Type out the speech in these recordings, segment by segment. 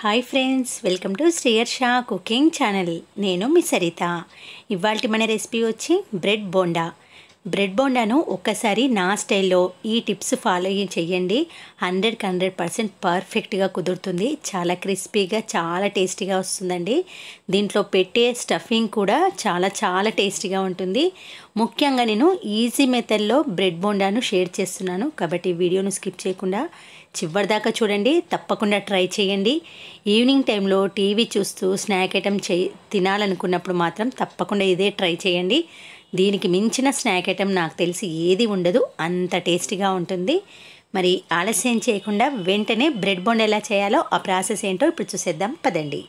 hi friends welcome to Sriharsha cooking channel నేను మీ సరిత ఇవాళ మన రెసిపీ వచ్చి బ్రెడ్ బోండా బ్రెడ్ బోండాను ఒక్కసారి నా స్టైల్లో ఈ టిప్స్ ఫాలో చేయండి హండ్రెడ్కి హండ్రెడ్ పర్సెంట్ పర్ఫెక్ట్గా కుదురుతుంది చాలా క్రిస్పీగా చాలా టేస్టీగా వస్తుందండి దీంట్లో పెట్టే స్టఫింగ్ కూడా చాలా చాలా టేస్టీగా ఉంటుంది ముఖ్యంగా నేను ఈజీ మెథడ్లో బ్రెడ్ బోండాను షేర్ చేస్తున్నాను కాబట్టి వీడియోను స్కిప్ చేయకుండా చివరిదాకా చూడండి తప్పకుండా ట్రై చేయండి ఈవినింగ్ టైంలో టీవీ చూస్తూ స్నాక్ ఐటమ్ చే తినాలనుకున్నప్పుడు మాత్రం తప్పకుండా ఇదే ట్రై చేయండి దీనికి మించిన స్నాక్ ఐటెం నాకు తెలిసి ఏది ఉండదు అంత టేస్టీగా ఉంటుంది మరి ఆలస్యం చేయకుండా వెంటనే బ్రెడ్ బోండా ఎలా చేయాలో ఆ ప్రాసెస్ ఏంటో ఇప్పుడు చూసేద్దాం పదండి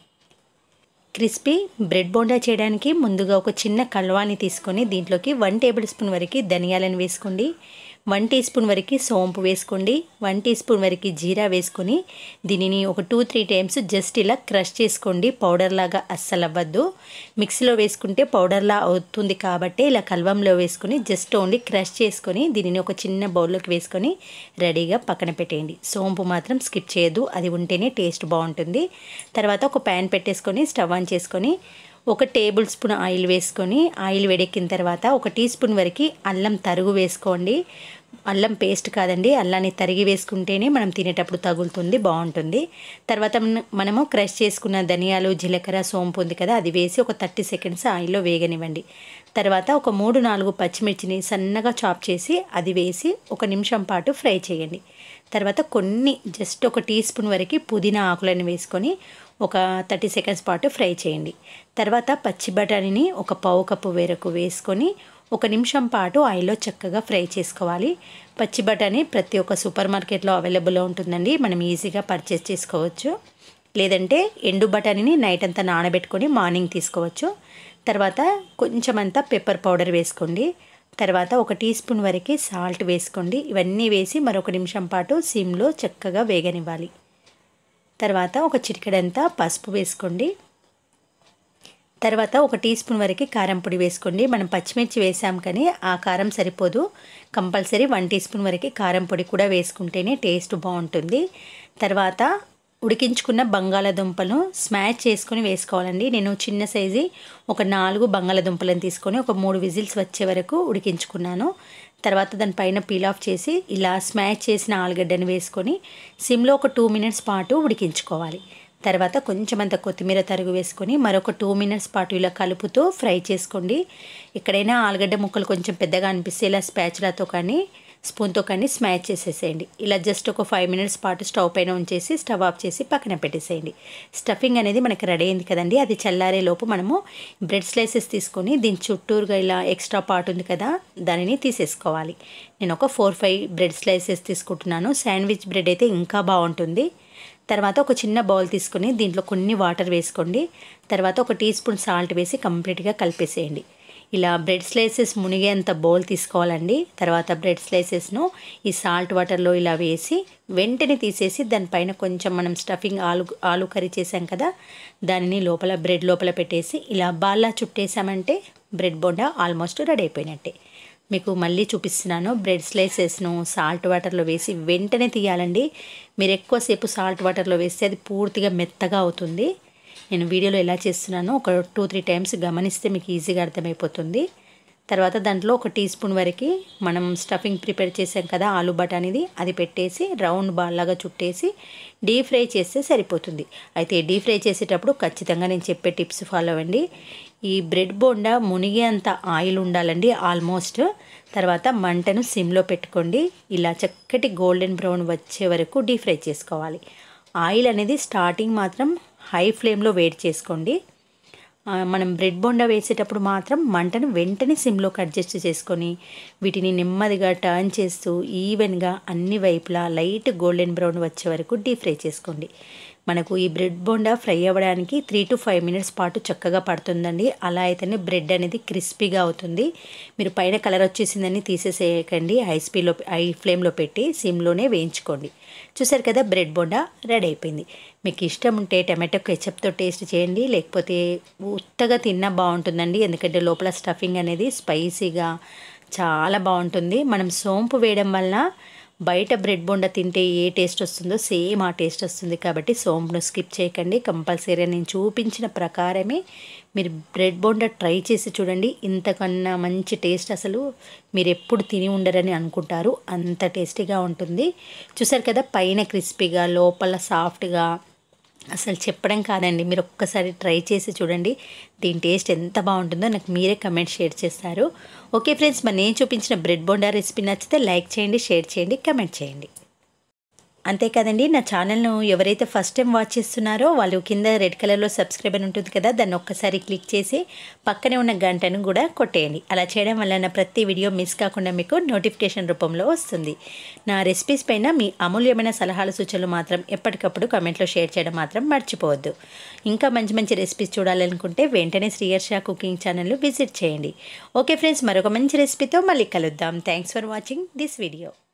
క్రిస్పీ బ్రెడ్ బోండా చేయడానికి ముందుగా ఒక చిన్న కల్వాని తీసుకొని దీంట్లోకి వన్ టేబుల్ స్పూన్ వరకు ధనియాలను వేసుకోండి వన్ టీ స్పూన్ వరకు సోంపు వేసుకోండి వన్ టీ స్పూన్ వరకు జీరా వేసుకొని దీనిని ఒక టూ త్రీ టైమ్స్ జస్ట్ ఇలా క్రష్ చేసుకోండి పౌడర్ లాగా అస్సలు అవ్వద్దు మిక్సీలో వేసుకుంటే పౌడర్లా అవుతుంది కాబట్టి ఇలా కల్వంలో వేసుకొని జస్ట్ ఓన్లీ క్రష్ చేసుకొని దీనిని ఒక చిన్న బౌల్లోకి వేసుకొని రెడీగా పక్కన పెట్టేయండి సోంపు మాత్రం స్కిప్ చేయదు అది ఉంటేనే టేస్ట్ బాగుంటుంది తర్వాత ఒక ప్యాన్ పెట్టేసుకొని స్టవ్ ఆన్ చేసుకొని ఒక టేబుల్ స్పూన్ ఆయిల్ వేసుకొని ఆయిల్ వేడెక్కిన తర్వాత ఒక టీ స్పూన్ వరకు అల్లం తరుగు వేసుకోండి అల్లం పేస్ట్ కాదండి అల్లాన్ని తరిగి వేసుకుంటేనే మనం తినేటప్పుడు తగులుతుంది బాగుంటుంది తర్వాత మనము క్రష్ చేసుకున్న ధనియాలు జీలకర్ర సోంపు ఉంది కదా అది వేసి ఒక థర్టీ సెకండ్స్ ఆయిల్లో వేగనివ్వండి తర్వాత ఒక మూడు నాలుగు పచ్చిమిర్చిని సన్నగా చాప్ చేసి అది వేసి ఒక నిమిషం పాటు ఫ్రై చేయండి తర్వాత కొన్ని జస్ట్ ఒక టీ స్పూన్ వరకు పుదీనా ఆకులను వేసుకొని ఒక థర్టీ సెకండ్స్ పాటు ఫ్రై చేయండి తర్వాత పచ్చి బఠానీని ఒక పావు కప్పు వేరకు వేసుకొని ఒక నిమిషం పాటు ఆయిల్లో చక్కగా ఫ్రై చేసుకోవాలి పచ్చి బఠానీ ప్రతి ఒక్క సూపర్ మార్కెట్లో అవైలబుల్లో ఉంటుందండి మనం ఈజీగా పర్చేస్ చేసుకోవచ్చు లేదంటే ఎండు బఠానీని నైట్ అంతా నానబెట్టుకొని మార్నింగ్ తీసుకోవచ్చు తర్వాత కొంచెమంతా పెప్పర్ పౌడర్ వేసుకోండి తర్వాత ఒక టీ స్పూన్ వరకు సాల్ట్ వేసుకోండి ఇవన్నీ వేసి మరొక నిమిషం పాటు సిమ్లో చక్కగా వేగనివ్వాలి తర్వాత ఒక చిటికెడంతా పసుపు వేసుకోండి తర్వాత ఒక టీ స్పూన్ వరకు కారం పొడి వేసుకోండి మనం పచ్చిమిర్చి వేసాం కానీ ఆ కారం సరిపోదు కంపల్సరీ వన్ టీ స్పూన్ వరకు కారం పొడి కూడా వేసుకుంటేనే టేస్ట్ బాగుంటుంది తర్వాత ఉడికించుకున్న బంగాళదుంపలు స్మాష్ చేసుకొని వేసుకోవాలండి నేను చిన్న సైజు ఒక నాలుగు బంగాళదుంపలను తీసుకొని ఒక మూడు విజిల్స్ వచ్చే వరకు ఉడికించుకున్నాను తర్వాత దానిపైన పీల్ ఆఫ్ చేసి ఇలా స్మాష్ చేసిన ఆలుగడ్డను వేసుకొని సిమ్లో ఒక టూ మినిట్స్ పాటు ఉడికించుకోవాలి తర్వాత కొంచెం అంత కొత్తిమీర తరుగు వేసుకొని మరొక టూ మినిట్స్ పాటు ఇలా కలుపుతూ ఫ్రై చేసుకోండి ఎక్కడైనా ఆలుగడ్డ ముక్కలు కొంచెం పెద్దగా అనిపిస్తే ఇలా స్పాచ్లతో కానీ స్పూన్తో కానీ స్మాచ్ చేసేసేయండి ఇలా జస్ట్ ఒక ఫైవ్ మినిట్స్ పాటు స్టవ్ పైన ఉంచేసి స్టవ్ ఆఫ్ చేసి పక్కన పెట్టేసేయండి స్టఫింగ్ అనేది మనకి రెడీ అయింది కదండి అది చల్లారే లోపు మనము బ్రెడ్ స్లైసెస్ తీసుకొని దీని చుట్టూరుగా ఇలా ఎక్స్ట్రా పార్ట్ ఉంది కదా దానిని తీసేసుకోవాలి నేను ఒక ఫోర్ ఫైవ్ బ్రెడ్ స్లైసెస్ తీసుకుంటున్నాను శాండ్విచ్ బ్రెడ్ అయితే ఇంకా బాగుంటుంది తర్వాత ఒక చిన్న బౌల్ తీసుకొని దీంట్లో కొన్ని వాటర్ వేసుకోండి తర్వాత ఒక టీ స్పూన్ సాల్ట్ వేసి కంప్లీట్గా కలిపేసేయండి ఇలా బ్రెడ్ స్లైసెస్ మునిగేంత బౌల్ తీసుకోవాలండి తర్వాత బ్రెడ్ స్లైసెస్ను ఈ సాల్ట్ వాటర్లో ఇలా వేసి వెంటనే తీసేసి దానిపైన కొంచెం మనం స్టఫింగ్ ఆలు ఆలు కర్రీ చేసాం కదా దానిని లోపల బ్రెడ్ లోపల పెట్టేసి ఇలా బాల్లా చుట్టేసామంటే బ్రెడ్ బొండా ఆల్మోస్ట్ రెడీ అయిపోయినట్టే మీకు మళ్ళీ చూపిస్తున్నాను బ్రెడ్ స్లైసెస్ను సాల్ట్ వాటర్లో వేసి వెంటనే తీయాలండి మీరు ఎక్కువసేపు సాల్ట్ వాటర్లో వేస్తే అది పూర్తిగా మెత్తగా అవుతుంది నేను వీడియోలో ఎలా చేస్తున్నానో ఒక టూ త్రీ టైమ్స్ గమనిస్తే మీకు ఈజీగా అర్థమైపోతుంది తర్వాత దాంట్లో ఒక టీ స్పూన్ వరకు మనం స్టఫింగ్ ప్రిపేర్ చేసాం కదా ఆలు బట్ అనేది అది పెట్టేసి రౌండ్ బాల్ లాగా చుట్టేసి డీప్ ఫ్రై చేస్తే సరిపోతుంది అయితే డీప్ ఫ్రై చేసేటప్పుడు ఖచ్చితంగా నేను చెప్పే టిప్స్ ఫాలో అవ్వండి ఈ బ్రెడ్ బోండా మునిగేంత ఆయిల్ ఉండాలండి ఆల్మోస్ట్ తర్వాత మంటను సిమ్లో పెట్టుకోండి ఇలా చక్కటి గోల్డెన్ బ్రౌన్ వచ్చే వరకు డీప్ ఫ్రై చేసుకోవాలి ఆయిల్ అనేది స్టార్టింగ్ మాత్రం హై ఫ్లేమ్లో వేడి చేసుకోండి మనం బ్రెడ్ బొండ వేసేటప్పుడు మాత్రం మంటను వెంటనే సిమ్లోకి అడ్జస్ట్ చేసుకొని వీటిని నెమ్మదిగా టర్న్ చేస్తూ ఈవెన్గా అన్ని వైపులా లైట్ గోల్డెన్ బ్రౌన్ వచ్చే వరకు డీప్ ఫ్రై చేసుకోండి మనకు ఈ బ్రెడ్ బోండా ఫ్రై అవ్వడానికి త్రీ టు ఫైవ్ మినిట్స్ పాటు చక్కగా పడుతుందండి అలా అయితేనే బ్రెడ్ అనేది క్రిస్పీగా అవుతుంది మీరు పైన కలర్ వచ్చేసిందని తీసేసేయకండి హై స్పీడ్లో హై ఫ్లేమ్లో పెట్టి సిమ్లోనే వేయించుకోండి చూసారు కదా బ్రెడ్ బోండా రెడీ అయిపోయింది మీకు ఇష్టం ఉంటే టమాటో కెచప్తో టేస్ట్ చేయండి లేకపోతే ఉత్తగా తిన్నా బాగుంటుందండి ఎందుకంటే లోపల స్టఫింగ్ అనేది స్పైసీగా చాలా బాగుంటుంది మనం సోంపు వేయడం వల్ల బయట బ్రెడ్ బొండ తింటే ఏ టేస్ట్ వస్తుందో సేమ్ ఆ టేస్ట్ వస్తుంది కాబట్టి సోంపును స్కిప్ చేయకండి కంపల్సరీ నేను చూపించిన ప్రకారమే మీరు బ్రెడ్ బొండ ట్రై చేసి చూడండి ఇంతకన్నా మంచి టేస్ట్ అసలు మీరు ఎప్పుడు తిని ఉండరని అనుకుంటారు అంత టేస్టీగా ఉంటుంది చూసారు కదా పైన క్రిస్పీగా లోపల సాఫ్ట్గా అసలు చెప్పడం కాదండి మీరు ఒక్కసారి ట్రై చేసి చూడండి దీని టేస్ట్ ఎంత బాగుంటుందో నాకు మీరే కమెంట్ షేర్ చేస్తారు ఓకే ఫ్రెండ్స్ మరి నేను చూపించిన బ్రెడ్ బోండా రెసిపీ నచ్చితే లైక్ చేయండి షేర్ చేయండి కమెంట్ చేయండి అంతేకాదండి నా ఛానల్ను ఎవరైతే ఫస్ట్ టైం వాచ్ చేస్తున్నారో వాళ్ళు కింద రెడ్ కలర్లో సబ్స్క్రైబ్ అని ఉంటుంది కదా దాన్ని ఒక్కసారి క్లిక్ చేసి పక్కనే ఉన్న గంటను కూడా కొట్టేయండి అలా చేయడం వల్ల నా ప్రతి వీడియో మిస్ కాకుండా మీకు నోటిఫికేషన్ రూపంలో వస్తుంది నా రెసిపీస్ పైన మీ అమూల్యమైన సలహాల సూచనలు మాత్రం ఎప్పటికప్పుడు కమెంట్లో షేర్ చేయడం మాత్రం మర్చిపోవద్దు ఇంకా మంచి మంచి రెసిపీస్ చూడాలనుకుంటే వెంటనే శ్రీహర్ష కుకింగ్ ఛానల్ విజిట్ చేయండి ఓకే ఫ్రెండ్స్ మరొక మంచి రెసిపీతో మళ్ళీ కలుద్దాం thanks for watching this video